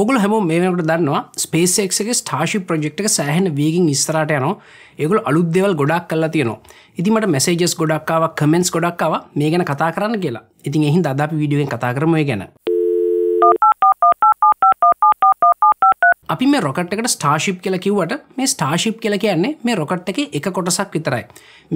ඔගල හැම මේකට දන්නවා ස්පේක්ගේ ස්ටාශි ප්‍රජෙක්් එක සෑහන වේගින් ස්තරට යන ඒගොල් අලුත් දෙවල් ගොඩක් කල්ලා තියනවා ඉතිමට මැසේජස් ගොඩක්කාව කමෙන්ස් ගොඩක්කාව මේ ගැන කතා කරන්න කියලා ඉතින් එහි දදාපි විඩියෙන් කතා කරමය ගැන අපි මේ රොකට්කට ස්ටාශිප් කියලා කිව්වට මේ ස්ටාශිප් කියලා කියන්නේ මේ රොකට් එක එක කොටසක් විතරයි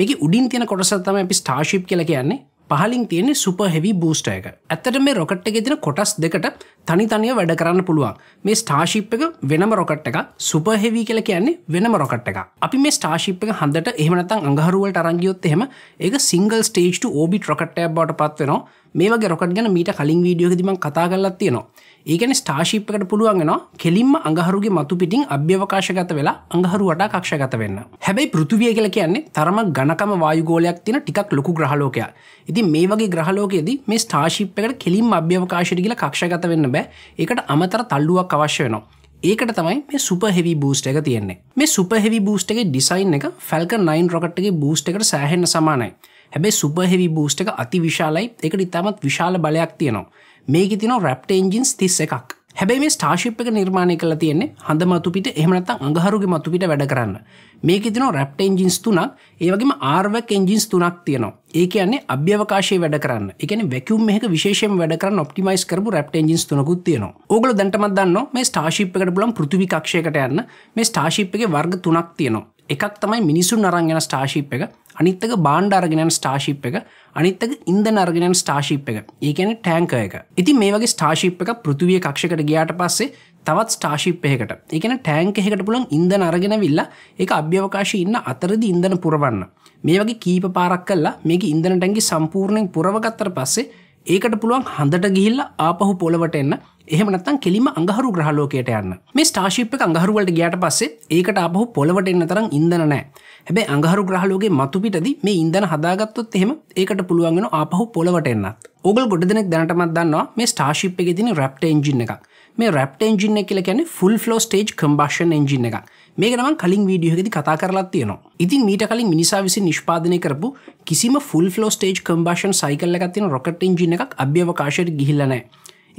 මේක උඩින් තියෙන කොටසත් තම අපි ස්ටාශිප් කියලා කියන්නේ පහලින් තියෙන්නේ සුප හෙවි බූස්ට එක ඇත්තට මේ රොකට් එක තින කොටස් දෙකට තනි තනිය වැඩ කරන්න පුළුවන් මේ ස්ටාශිප් එක වෙනම රොකට් එක සුප හෙවි කියල කියන්නේ වෙනම රොකට් එක අපි මේ ස්ටාශිප් එක හඳට එහමනතන් අඟහරුවලට අරංගියොත් එහෙම ඒ සිංගල් ස්ටේජ් ෝබි රොකට්ටය බවට පත්වෙනවා මේ වගේ රොකට් ගැන මීට කලින් වීඩියෝ දිම කතා කරලත් තියෙනවා ඒකන ස්ටාශිප්කට පුළුවන්ගෙනවා කෙලින්ම අඟහරුගේ මතු පිටින් අභ්‍යවකාශගත වෙලා අඟහරු වටා කක්ෂගත වෙන්න. හැබැයි පෘතුවිය කියල කියන්නේ තරම ගණකම වායුගෝලයක් තින ටිකක් ලොකු ග්‍රහලෝකය. ඉති මේ වගේ ග්‍රහලෝකයේදී මේ ස්ටාශිප්කට කෙලින් අභ්‍යවකාශයට කියල කක්ෂගත වෙන්න බෑ ඒකට අමතර තල්ලුවක් අවශ්‍ය වෙනවා. ඒකට තමයි මේ සුපහෙවි බූස්ට එක තියෙන්නේ මේ සුපහෙවි බූස්ට එක ඩිසයින් එක ෆැල්ක 9 රොකට්ගේ බූස්ට එකට සෑහෙන්න සමානයි හැබැ සුප හෙවි බූස්ට එක අති විශාලයි එකට ඉතාමත් විශාල බලයක් තියෙනවා මේක තින රැප්ටේන්ජින්ස් තිස්ස එකක් හැබැයි මේ ස්ටාශිප් එක නිර්මාණය කළ තියන්නේ හඳ මතුපිට එහමනත් අඟහරුගේ මතුපිට වැඩ කරන්න මේක තින රැප්ට එන්ජින්ස් තුනක් ඒවගේම ආර්වක් එන්ජින්ස් තුනක් තියෙනවා ඒ කියන්නේ අභ්‍යවකාශය වැඩ කරන්න එකන වැකුම් මේක විශේෂෙන් වැඩ කරන්න ඔප්ටිමයිස් කරපු රැප්ට එන්ජින්ස් තුනකුත් තියෙනවා ඕගල දැන්ටමත් දන්න මේ ස්ටාශිප් එකට බලම් පෘතිවිකක්ෂයකට යන්න මේ ස්ටාශිප් එක වර්ග තුනක් තියෙනවා එකක් තමයි මිනිසුන් අරංගෙන ස්ටාශිප් එක අනිත්තක බාණ්ඩ අරගෙනන් ස්ටාශිප් එක අනිත්තක ඉන්ද අරගෙනන් ස්ටාශිප් එක ඒකැන ටෑන්ක එක ඉති මේ වගේ ස්ටාශිප් එක පෘතිවිය කක්ෂකට ගියාට පස්සේ තවත් ස්ටාශිප් එහකට එකන ටෑන්ක එහකට පුළන් ඉඳන අරගෙන විල්ලා ඒ අභ්‍යවකාශ ඉන්න අතරදි ඉඳන පුරවන්න මේ වගේ කීප පාරක් කල්ලා මේක ඉඳනටැන්ගේ සම්පූර්ණයෙන් පුරවගත්තර පස්සේ ඒකට පුළුවන් හඳට ගිහිල්ල ආපහු පොලවට එන්න එහමනත්තන් කෙලිම අඟහරු ග්‍රහලෝකයට යන්න මේ ස්ටාශිප් එක අඟහරුවලට ගයාට පස්සේ ඒකට අපහු පොලවට එන්න තරම් ඉදන නෑ හැබැ අඟහරු ග්‍රහලෝගේ මතුපිටද මේ ඉදන හදාගත්තොත් එහෙම ඒකට පුළුවන්ගෙන ආපහු පොලවට එන්නත් ඔගල් ගොඩ දෙනෙක් දැනටමත් දන්නවා මේ ස්ටාශිප් එක තින රැප්ට එන්ජින් එක මේ රැප්ට එන්ජින්න කියල කියැන full flow stage combustion engine එකක් මේකනම කලින් වීඩියහකෙදි කතා කරලා තියෙනවා ඉතින් මීට කලින් මිනිසා විසි නිෂ්පාදනය කරපු කිසිම ෆුල් ෆලෝ ස්ටේජ් කම්බාෂන් සයිකල්ල එකත්තින රොකට ඉජින එකක් අභ්‍යවකාශයට ගිහිල්ලනෑ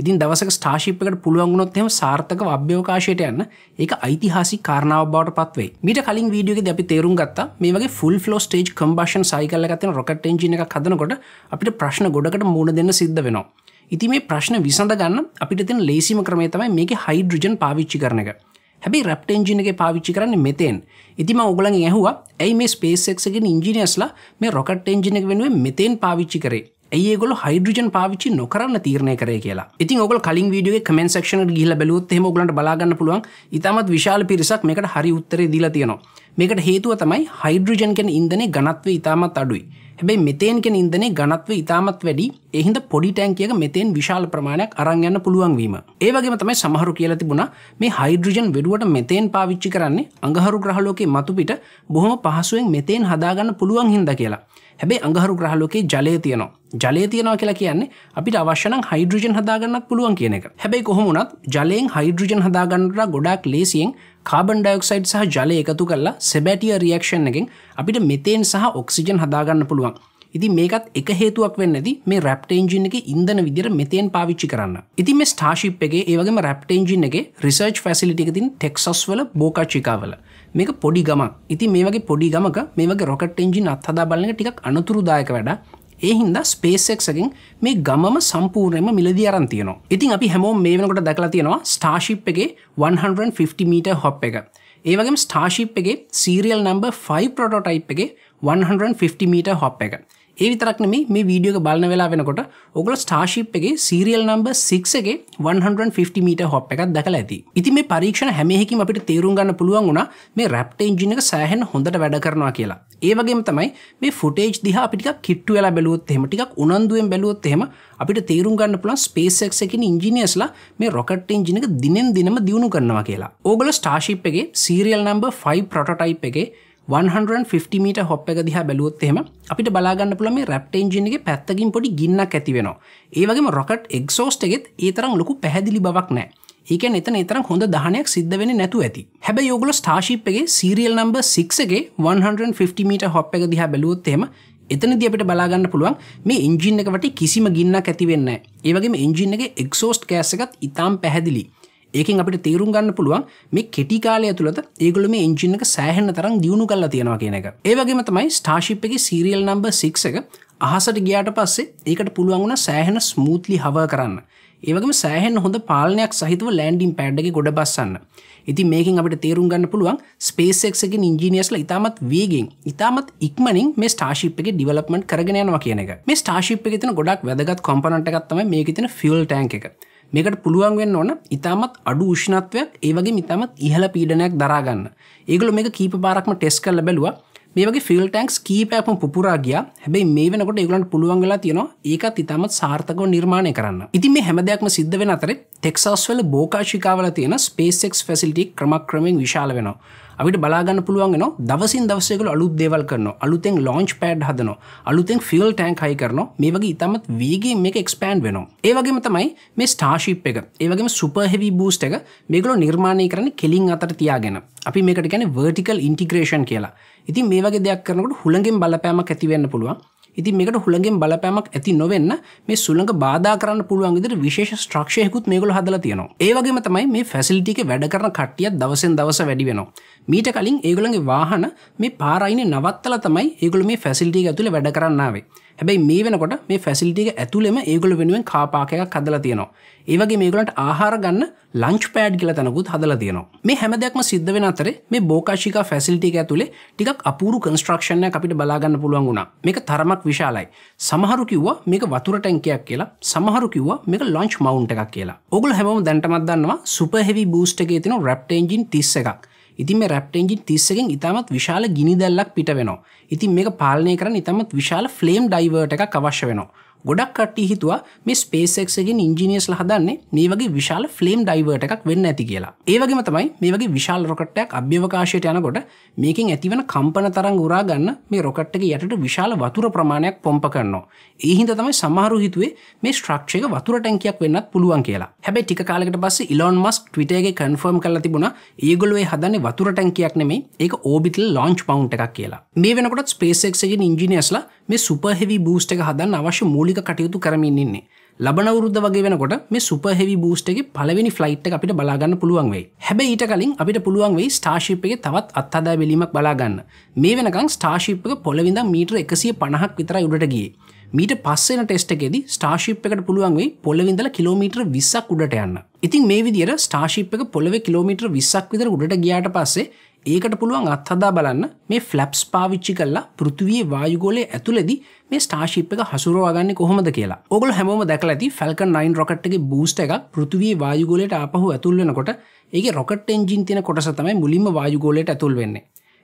ඉතින් දවසක ස්ටාශිප්කට පුළුවන්ගුණොත් එම සාර්ථක අභ්‍යවකාශයට යන්න ඒක අයිතිහාසි කාරණාව බවට පත්වේ මීට කලින් වීඩියෝක අපි තේරුම් ගත්තා මේ වගේ ෆුල් ෆලෝ ස්ටේජ් කම්බාෂන් සයිකල්ල ගතන රොකට එජින එක කදනකොට අපිට ප්‍රශ්න ගොඩකට මුණ දෙන්න සිද්ධ වෙනවා ඉති මේ ප්‍රශ්න විසඳ ගන්න අපිට තින ලේසිම ක්‍රමේ තමයි මේක හයිඩ්‍රජන් පාවිච්චි කරන එක හැබි රප්ට එන්ජිනගේ පාවිච්චි කරන්න මෙතෙන් ඉතිම ඔගලන් ඇහවා ඇයි මේ ස්පේසක්ගේ ඉංජිනියස්ලා මේ රොකට එන්ජිනක වෙනුව මෙතෙන් පාවිච්චි කරේ ඒගොල හයිඩරජන් පාවිච්චි නොකරන්න තීරණය කරය කියලා ඉතින් ඔග කලින් වීඩියගේ කමෙන්ක්ෂන ගිල බැලුත් හෙම ගලට බලාගන්න පුළුවන් ඉතාමත් විශාල පිරිසක් මේකට හරි උත්තර දීලා තියෙනවා මේකට හේතුව තමයි හයිඩ්‍රජන් කෙන ඉන්දනේ ගනත්ව ඉතාමත් අඩුයි හැබැයි මෙතේන් කෙන ඉන්දනේ ගනත්ව ඉතාමත් වැඩි එහින්ද පොඩි ටැන්කියක මෙතෙන් විශාල ප්‍රමාණයක් අරංයන්න පුළුවන් වීම ඒවගේ තමයි සමහරු කියලා තිබුණා මේ හයිඩ්‍රජන් වෙඩුවට මෙතෙන් පාවිච්චි කරන්නේ අඟහරු ග්‍රහලෝකේ මතුපිට බොහොම පහසුවෙන් මෙතෙන් හදාගන්න පුළුවන් හින්ද කියලා හැබැයි අඟහරු ග්‍රහලෝකේ ජලය තියෙනවා ජලය තියෙනවා කියලා කියන්නේ අපිට අවශ්‍යනම් හයිඩ්‍රජන් හදාගන්නත් පුළුවන් කියන එක. හැබැයි කොහොමුණත් ජලයෙන් හයිඩ්‍රජන් හදාගන්නට ගොඩාක් ලේසියෙන් කාබන් ඩයක්සයිඩ් සහ ජලය එකතු කරලා සෙබැටිය රියක්ෂන් එකෙන් අපිට මෙතෙන් සහ ඔක්සිජන් හදාගන්න පුළුවන් ඉති මේකත් එක හේතුවක් වෙන්නදි මේ රැප්ටේන්ජින් එක ඉදන විදිර මෙතයෙන් පාවිච්චි කරන්න ඉති මේ ස්ටාශිප් එක ඒවගේම රැප්ටේන්ජින් එක රිසර්ච් ෆැසිලිටිකතින් ටෙක්සස් වල බෝකාච්චිකාවල මේක පොඩි ගමක් ඉති මේ වගේ පොඩි ගමක මේ වගේ රොකට් එන්ජින් අත්හදා බලන ටික් අනතුරුදායක වැඩ ඒ හින්දා ස්පේසෙක්කින් මේ ගමම සම්පූර්ණයම මිලදී අරන්තියනවා ඉතින් අපි හැමෝ මේ වෙනකොට දක්ලා තියෙනවා ස්ටාශිප් එකගේ 150 මීට හොප් එක ඒවගේ ස්ටාශිප් එකගේ සීරියල් නම්බ 5 ප්‍රොටෝටයිප් එකගේ 150 මීට හොප් එක ඒවිතරක් මේ මේ වීඩියෝක බලන වෙලා වෙනකොට ඔගල ස්ටාශිප් එක සීරියල් නම්බ සික්ගේ 150 මීට හොප් එකක් දැකල ඇති ඉති මේ පරීක්ෂණ හැමෙහිකිම අපිට තේරුම් ගන්න පුළුවන් වුණා මේ රැප්ට එන්ජිනක සෑහන් හොඳට වැඩ කරනවා කියලා ඒවගේම තමයි මේ ෆුටේජ් දිහා අපිටික කිට්ටු වෙලා බැලුවොත් එහෙම ටිකක් උනන්දුවෙන් බැලුවොත් එහෙම අපිට තේරුම් ගන්න පුළුවන් ස්පේසෙක් එකින් ඉංජිනියස්ලා මේ රොකට් එන්ජිනක දිනෙන් දිනම දියුණු කරනවා කියලා ඕගල ස්ටාශිප් එකගේ සීරියල් නම්බ 5 ප්‍රොටටයිප් එකේ 150 මීට හොප් එක දිහා බැලුවොත් එහෙම අපිට බලාගන්න පුළුවන් මේ රැප්ට් එන්ජින් එකේ පැත්තකින් පොඩි ගින්නක් ඇති වෙනවා. ඒ වගේම රොකට් එක්සෝස්ට් එකෙත් ඒ තරම් ලොකු පැහැදිලි බවක් නැහැ. ඒක එතන එතරම් හොඳ දහනයක් සිද්ධ වෙන නැතු ඇති හැබැ යෝගල ස්ටාශිප්ගේ සිරියල් නම්බ සික්ගේ 150 මීට හොප් එක දිහා බැලුවොත්තේම එතන දිට බලාගන්න පුළුවන් මේ ඉංජින් එකවට කිසිම ගින්න ඇතිවෙන්න ඒවගේ ඉංජින් එක එක්සෝස්ට් කෑසකත් ඉතාම් පැහැදිලි ඒකින් අපිට තේරුම් ගන්න පුළුවන් මේ කෙටිකාලය තුළද ඒගොලම එංජින එක සෑහෙන්න තරම් දියුණු කල්ලා තියෙනවා කියන එක ඒවගේම තමයි ස්ටාශිප් එක සීරියල් නම්බ සික් එක අහසට ගියාට පස්සේ ඒකට පුළුවන් වුණ සෑහෙන ස්මූත්ලි හව කරන්න ඒවගේ සෑහෙන් හොඳ පාලනයක් සහිතව ලෑන්ඩිම් පැඩ්ඩක ගොඩ බස්සන්න ඉති මේකින් අපට තේරුම් ගන්න පුළුවන් ස්පේසෙක්ක ඉංජිනියස්ල ඉතාමත් වේගෙන් ඉතාමත් ඉක්මනින් මේ ස්ටාශිප් එක ඩිවලපමට කරගෙනයනවා කියන එක මේ ස්ටාශිප් එක තින ගොඩක් වැදගත් කොම්පනට එකත්තම මේ තින ෆිල් ටෑන් එක මේකට පුළුවන් වෙන්න ඕන ඉතාමත් අඩු උෂ්ණත්වයක් ඒවගේ මිතාමත් ඉහල පීඩනයක් දරාගන්න ඒගොල මේ කීප පාරක්ම ටෙස් කල්ල බැලවා මේගේ ෆිල් ටැක්ස් කීපෑපම පුරාගිය හැබයි මේ වෙනකොට ඒගලන් පුළුවන් වෙලා තියෙනවා ඒකත් ඉතාමත් සාර්ථකව නිර්මාණය කරන්න ඉතින් මේ හැමදයක්ම සිද්ධ වෙන අතරේ ටෙක්සස් වල බෝකාශිකාවල තියෙන ස්පේසෙක් ෆැසිල්ටි ක්‍රමක්‍රමෙන් විශාල වෙනවා අපිට බලාගන්න පුළුවන් න දවසින් දවසෙකල අලුත් දේවල් කරන අලුතෙන් ලොංච් පෑඩ් හදන අලුතෙන් ෆිල් ටෑන්ක් හයි කරන මේ වගේ ඉතමත් වේගේ මේක එක්ස්පෑන්් වෙනවා ඒවගේම තමයි මේ ස්ටාශිප් එක ඒවගේම සුපහෙවි බූස්ට එක මේකලෝ නිර්මාණය කරන කෙලින් අතර තියාගෙන අපි මේකට ගැන වර්ටිකල් ඉන්ටිග්‍රේෂන් කියලා ඉතින් මේ වගේ දෙයක් කරනකට හුළඟෙන් බලපෑමක් ඇතිවෙන්න පුළුවන් ඉතින් මේකට හුළඟෙන් බලපෑමක් ඇති නොවෙන්න මේ සුළඟ බාධා කරන්න පුළුවන් විදිහට විශේෂ ස්ට්‍රක්ෂයකුත් මේගොල්ලෝ හදලා තියෙනවා. ඒ වගේම තමයි මේ ෆැසිලිටි එකේ වැඩ කරන කට්ටියත් දවසෙන් දවස වැඩි වෙනවා. මීට කලින් ඒගොල්ලන්ගේ වාහන මේ පාර අයිනේ නවත්තලා තමයි ඒගොල්ලෝ මේ ෆැසිලිටි එක ඇතුලේ වැඩ කරන්න ආවේ. හැබැයි මේ වෙනකොට මේ ෆැසිලිටි එක ඇතුළෙම ඒගොල්ලෝ වෙනුවෙන් කාපාකයක් හදලා තියෙනවා. ඒ වගේ මේගොල්ලන්ට ආහාර ගන්න ලංච් පෑඩ් කියලා තැනකුත් හදලා තියෙනවා. මේ හැමදයක්ම සිද්ධ වෙන අතරේ මේ බෝකාශිකා ෆැසිලිටි එක ඇතුලේ ටිකක් අපූරු කන්ස්ට්‍රක්ෂන් එකක් අපිට බලා ගන්න පුළුවන් වුණා. මේක තරමක් ගොඩක් විශාලයි සමහරු කිව්වා මේක වතුර ටැංකයක් කියලා සමහරු කිව්වා මේක ලොංච් මවුන්ට් එකක් කියලා ඔගොල්ලෝ හැමෝම දැනටමත් දන්නවා සුපර් හෙවි බූස්ට් එකේ තියෙන රැප්ට් එන්ජින් 30 එකක් ඉතින් මේ රැප්ට් එන්ජින් 30 එකෙන් ඉතාමත් විශාල ගිනි දැල්ලක් පිට වෙනවා ඉතින් මේක පාලනය කරන්න ඉතාමත් විශාල ෆ්ලේම් ඩයිවර්ට් එකක් අවශ්‍ය වෙනවා ගොඩක් කට්ටි හිතුවා මේ ස්පේසෙක්ගෙන් ඉංජිනියස් ලහදන්නේ මේ වගේ විශාල ෆලම් ඩයිවර්ට එකක් වෙන්න ඇති කියලා ඒවගේම තමයි මේ වගේ විශාල් රොකට්ටයක් අභ්‍යවකාශයට යනකොට මේකින් ඇතිවන කම්පන තරං උරාගන්න මේ රොකට්ටක යටට විශාල වතුර ප්‍රමාණයක් පොම්ප කරනවා ඒහින්ද තමයි සමහරු හිතුවේ මේ ශ්‍රක්ෂක වතුර ටැංකයක් වෙන්නත් පුළුවන් කියලා හැබැයි ටික කාලෙකට පස්සේ ඉලොන් මස්ක් ට්විටර්ගේ කන්ෆර්ම් කරලා තිබුණා ඒගොල්ලෝ ඒ හදන්නේ වතුර ටැංකයක් නෙමෙයි ඒක ඕබිටල් ලොන්ච් පවුන්ට් එකක් කියලා මේ වෙනකොටත් ස්පේසෙක්ගෙන් ඉංජිනියස්ලා මේ සුපහෙවි බූස්ට එක හදන්න අවශ්‍ය මූලික කටයුතු කරමින්න්නේ ලබනවරුද්ධ වගේ වෙනකොට මේ සුපහෙවි බූස්ටගේ පලවෙනි ෆ්ලයිට් අපිට බලාගන්න පුළුවන් වෙයි හැබ ඊට කලින් අපිට පුළුවන් වෙයි ස්ටාශිප්ගේ තවත් අත්හදා බැලීමක් බලාගන්න මේ වෙනකං ස්ටාශිප්ක පොළවිඳ මීටර එකසිය පණහක් විතර උඩට ගිය මීට පස්සෙන ටෙස්ට එකෙදි ස්ටාශිප් එකට පුළුවන්වෙයි පොළවිඳල කිලෝමීට්‍ර විස්සක් උඩට යන්න ඉතින් මේ විදිර ස්ටාශිප් එක පොළව කිලෝමීට්‍ර විස්සක් විතර උඩට ගියාට පස්සේ ඒකට පුළුවන් අත්හදා බලන්න මේ ෆ්ලැප්ස් පාවිච්චි කල්ලා පෘතිවයේ වායුගෝලය ඇතුළෙදි මේ ස්ටාශිප් එක හසුරවාගන්න කොහොමද කියලා ඔගොල් හැමෝම දැකලා ඇති ෆැල්ක 9 රොකට්ගේ බූස්ට එක පෘතිවයේ වායුගෝලයට ආපහු ඇතුල් වෙනකොට ඒකේ රොකට් එන්ජින් තියෙන කොටස තමයි මුලින්ම වායුගෝලයට ඇතුල් වෙන්නේ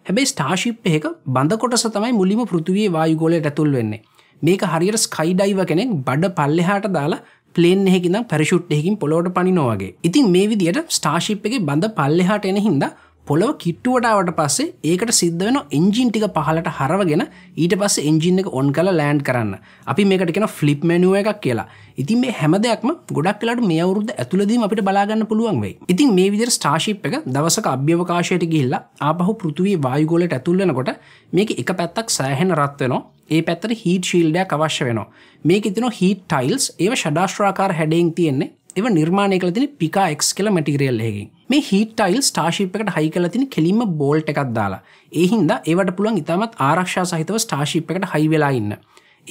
හැබැයි ස්ටාශිප් එක බඳ කොටස තමයි මුලින්ම පෘතිවයේ වායුගෝලයට ඇතුල් වෙන්නේ මේක හරියට ස්කයිඩයිව කෙනෙක් බඩ පල්ලෙහාට දාලා ලේන් එහෙකිනම් පැරිෂුට් එහෙකින් පොලෝට පනිනෝවගේ ඉතින් මේ විදියට ස්ටාශිප් එක බඳ පල්ලෙහාට එන හින්දා පොළොව කිට්ටුවටාවට පස්සේ ඒකට සිද්ධ වෙන එන්ජින් ටික පහලට හරවගෙන ඊට පස්සේ එන්ජින් එක ඔන් කලා ලෑන්ඩ් කරන්න අපි මේකට කෙන ෆ්ලිප් මැනුව එකක් කියලා ඉතින් මේ හැම දෙයක්ම ගොඩක් කලට මේ අවුරුද්ද ඇතුළදීම අපිට බලාගන්න පුළුවන් වෙයි ඉතින් මේ විදිර ස්ටාශිප් එක දවසක අභ්‍යවකාශයට ගිහිල්ලා ආපහු පෘතුවී වායුගෝලට ඇතුල්වෙනකොට මේක එක පැත්තක් සෑහෙන රත්වෙනවා ඒ පැත්තර හිට ශිල්ඩයක් අවශ්‍ය වෙනවා මේක තින හිට ටයිල්ස් ඒ ෂඩාශ්‍රාකාර හැඩෙන් තියෙන්නේ එව නිර්මාණය කළ තින පිකාක් කළ මටිගරියල් හෙකින් මේ හිටයිල් ස්ටාශිප් එකට හයි කල තින කෙලින්ම බෝල්ට එකක් දාලා ඒහින්ද ඒවට පුළුවන් ඉතාමත් ආරක්ෂා සහිතව ස්ටාශිප් එකට හයි වෙලා ඉන්න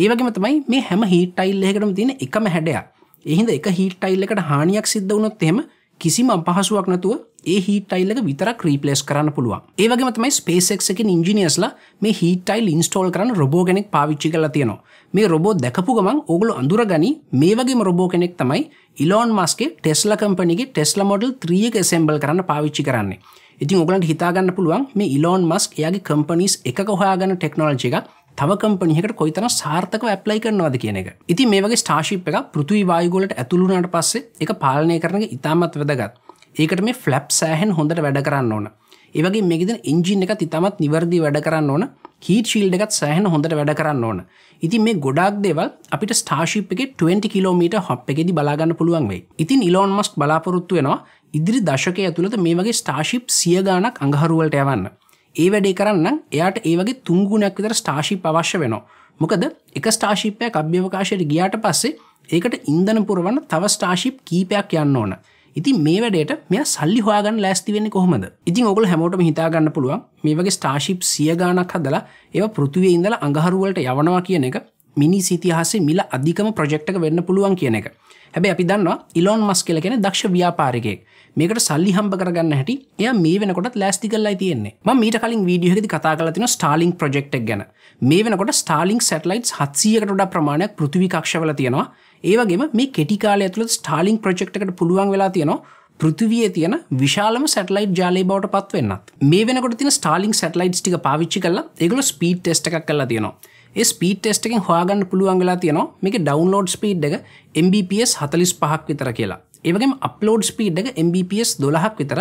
ඒවගේම තමයි මේ හැම හිටයිල් එකකටම තියෙන එකම හැඩයක් එහින්ද එක හිටයිල් එකට හානියක් සිද්ධ වුණොත් එහෙම කිසිම පහසුවක් නැතුව ඒ හිටයිල්ලක විතරක් ක්‍රීපලස් කරන්න පුළුවන් ඒවගේ තමයි ස්පේසෙක්ක ඉංජිනියස්ලා මේ හිටයිල් ඉන්ස්ටෝල් කරන්න රොබෝ කෙනෙක් පාවිච්චි කලා තියෙනවා මේ රොබෝ දැකපු ගමන් ඔගුල අඳුර ගනි මේ වගේම රොබෝ කෙනෙක් තමයි ඉලෝන් මස්ගේ ටෙස්ල කම්පනිගේ ටෙස්ල මොඩල් ත්‍රියක සෙම්බල් කරන්න පාවිච්චි කරන්නේ ඉතින් ඔගලන්ට හිතාගන්න පුළුවන් මේ ඉලෝන් මස්ක් එයාගේ කම්පනිස් එක හොයාගන්න ටෙක්නෝජි එකක් තව කම්පනිහකට කොයිතන සාර්ථක ඇප්ලයි කරනවාද කියන එක. ඉති මේ වගේ ස්ටාශිප් එක පෘතුයි වායගොලට ඇතුළුනාට පස්සේ එක පාලනය කරන ඉතාමත් වැදගත්. ඒකට මේ ෆ්ලප් සෑහෙන් හොඳට වැඩ කරන්න ඕන. ඒවගේ මෙගද ඉංජින් එක ඉතාමත් නිවැරදි වැඩ කරන්න ඕන හීට ශිල්ඩ එකත් සෑහන හොඳට වැඩ කරන්න ඕන ඉතින් මේ ගොඩක් දෙවල් අපිට ස්ටාශිප් එක 20 කිලෝමීට හොප් එකෙදි බලාගන්න පුළුවන් වෙයි ඉතින් ඉලෝන් මස්ක් බලාපොරොත්තු වෙනවා ඉදිරි දශකය ඇතුළත මේ වගේ ස්ටාශිප් සියගානක් අඟහරුවලට යවන්න ඒ වැඩේ කරන්න එයාට ඒ වගේ තුන්ගුණයක් විතර ස්ටාශිප අවශ්‍ය වෙනවා මොකද එක ස්ටාශිප්පයක් අභ්‍යවකාශයට ගියාට පස්සේ ඒකට ඉන්දන පුරවන්න තව ස්ටාශිප් කීපයක් යන්න ඕන ඉතින් මේ වැඩේට මෙය සල්ලි හොයාගන්න ලෑස්තිවෙන්නේ කොහොමද ඉතින් ඔගල හැමෝටම හිතාගන්න පුළුවන් මේ වගේ ස්ටාශිප් සියගානක් හදලා ඒව පෘතිවේ ඉඳලා අඟහරුවලට යවනවා කියන එක මිනි සිතිහාසේ මිල අධිකම ප්‍රජෙක්්ක වෙන්න පුළුවන් කියන එක හැබැ අපි දන්නවා ඉලොන් මස් කියල කෙන දක්ෂ ව්‍යාපාරිකෙක් මේකට සල්ලි හම්බ කරගන්න හැටි එය මේ වෙනකොට ලෑස්ති කල්ලයි තියෙන්නේ ම මීට කලින් වීඩියහෙදි කතා කල තින ස්ටාලිින් ප්‍රජෙක්්ක් ගැන මේ වෙනකොට ස්ටාලිින් සැටලයිට් හත්සියකටොඩ ප්‍රමාණයක් පෘතිවිකක්ෂවල තියෙනවා ඒවගේම මේ කෙටිකාල ඇතුළ ස්ටාලිින් ප්‍රජෙක්්කට පුළුවන් වෙලා තියෙනවා පෘතිවිය තියෙන විශාලම සැටලයිට් ජාලය බවට පත්වෙන්නත් මේ වෙනකොට තින ස්ටාලිින් සැටලයිට්ස් ටික පාවිච්චි කල එකගල ස්පීට් ටෙස්ට එකක් කලා තියෙනවා ස්පීට ටෙස්ට එකෙන් හොයාගන්න පුළුවන් වෙලා තියෙනවා මේක ඩවන්ලෝඩ් ස්පීඩ් එක MBPS හතලිස් පහක් විතර කියලා ඒවගේ අප්ලෝඩ් ස්පීඩ් එක MBPS දොළහක් විතර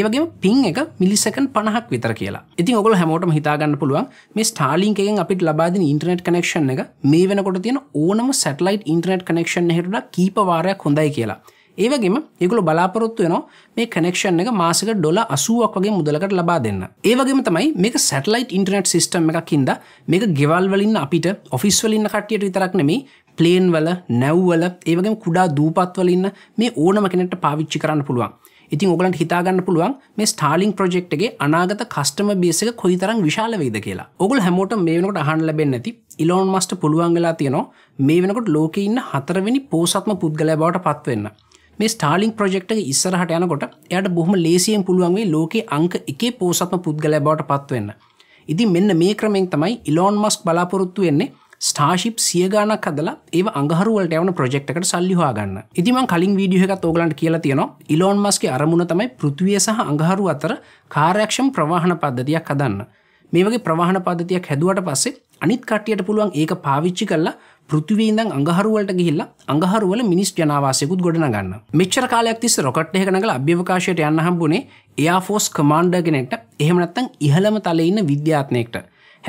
ඒවගේ පින් එක මිලිසකන් පණහක් විතර කියලා ඉතින් ඔගොල හැමෝටම හිතාගන්න පුළුවන් මේ ස්ටාලිංකෙන් අපිට ලබාදින ඉන්ටනෙට් කනෙක්ෂන් එක මේ වෙනකොට තියෙන ඕනම සැටලයිට් ඉන්ටනෙට් කනෙක්ෂන් හෙටට කීපවාරයක් හොඳයි කියලා ඒවගේම ඒගොල්ලෝ බලාපොරොත්තු වෙනවා මේ කනෙක්ෂන් එක මාසික ඩොලර් 80ක් වගේ මුදලකට ලබා දෙන්න. ඒ වගේම තමයි මේක සැටලයිට් ඉන්ටර්නෙට් සිස්ටම් එකක් හින්දා මේක ගෙවල් වලින් අපිට ඔෆිස් වලින් ඉන්න කට්ටියට විතරක් නෙමෙයි ප්ලේන් වල නැව්වල ඒවගේ කුඩා දූපත්වල ඉන්න මේ ඕනම කෙනෙක්ට පාවිච්චි කරන්න පුළුවන්. ඉතින් ඔගලන්ට හිතාගන්න පුළුවන් මේ ස්ටාලිින් ප්‍රජෙක්්ගේ අනාගත කස්ටම බේසක කොයිතරම් විශාල වේද කියලා ඔගුල් හැමෝට මේ වෙනකට අහන් ලැබෙන් නැති ඉලෝන් මස්ට පුළුවන්ගලා තියනවා මේ වෙනකොට ලෝක ඉන්න හතරවෙනි පෝසත්ම පුද්ගලය බවට පත්වවෙන්න මේ ස්ටාලිින් ප්‍රජෙක්ට ඉස්සරහට යනකොට එයට බොහම ලේසියෙන් පුළුවන්ගේ ලෝකේ අංක එකේ පෝසත්ම පුද්ගල බවට පත්වවෙන්න. ඉතින් මෙන්න මේ ක්‍රමෙන් තමයි ඉලෝන් මස්ක් බලාපොරොත්තු වෙන්නේ ස්ටාශිප් සියගානක් කදලා ඒ අගහරුවලට යවන ප්‍රජෙක්්කට සල්ලිවාගන්න ඉතිමන් කලින් වීඩියහ එකක් ෝගලන්ට කියලා තියෙනවා ඉලෝන් මස්ගේ අරමුණ තමයි පෘතිවිය සහ අඟහරු අතර කාරයක්ෂම් ප්‍රවාහන පද්ධතියක් හදන්න මේ වගේ ප්‍රවාහන පද්ධතියක් හැදුවට පස්සේ අනිත් කට්ටියට පුළුවන් ඒක පාවිච්චි කරලා පෘතිවීදන් අඟහරුවලට ගිහිල්ලා අඟහරුවල මිනිස් ජනවාසයකුත් ගොඩන ගන්න මෙච්චර කාලයක් තිස්ස රොකට් එකනකල අභ්‍යවකාශයට යන්න හම්බුණේ එයාෆෝස් කමාන්්ඩ කෙනෙක්ට එහෙමනත්තන් ඉහළම තලඉන්න විද්‍යාත්නයෙක්ට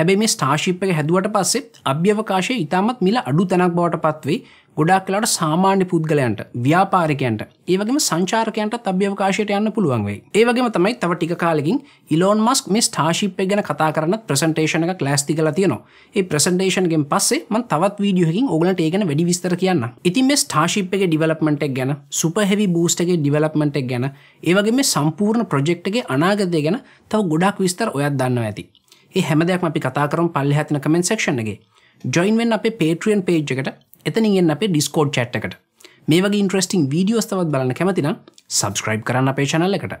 හැබැ මේ ස්ටාශිප් එක හැදුවට පස්සෙත් අභ්‍යවකාශය ඉතාමත් මිල අඩු තැනක් බවට පත්වේ ගොඩක් කලාට සාමාන්‍ය පුද්ගලයන්ට ව්‍යාපාරිකයන්ට ඒවගේම සංචාරකයන්ට තබ්‍යවකාශයට යන්න පුළුවන් වෙයි. ඒ වගේම තමයි තව ටික කාලෙකින් ඉලෝන් මස්ක් මේ ස්ටාර්ශිප් එක ගැන කතා කරන්න ප්‍රසන්ටේෂන එක ක්ලාස්ති කලා තියෙනවා. ඒ ප්‍රසන්ටේෂන්ගෙන් පස්සේ මම තවත් වීඩියෝකින් ඔයගලන්ට ඒ ගැන වැඩි විස්තර කියන්න. ඉතින් මේ ස්ටාර්ශිප් එකේ ඩිවෙලොප්මන්ට් එක ගැන, සුපර් හෙවි බූස්ට් එකේ ඩිවෙලොප්මන්ට් එක ගැන, ඒ වගේම මේ සම්පූර්ණ ප්‍රොජෙක්ට් එකේ අනාගතය ගැන තව ගොඩක් විස්තර ඔයත් දන්නවා ඇති. ඒ හැම දෙයක්ම අපි කතා කරමු පල්ලෙහා තියෙන කමෙන්ට් සෙක්ෂන් එකේ. ජොයින් වෙන්න අපේ Patreon page එකට එතනින්ගෙන් අපේ ඩිස්කෝඩ් චට්කට මේ වගේ ඉන්ට්‍රස්ටිං වීඩියෝස් තවත් බලන්න කැමතිනම් සබස්ක්‍රයිබ් කරන්න අපේ චනල්ලකට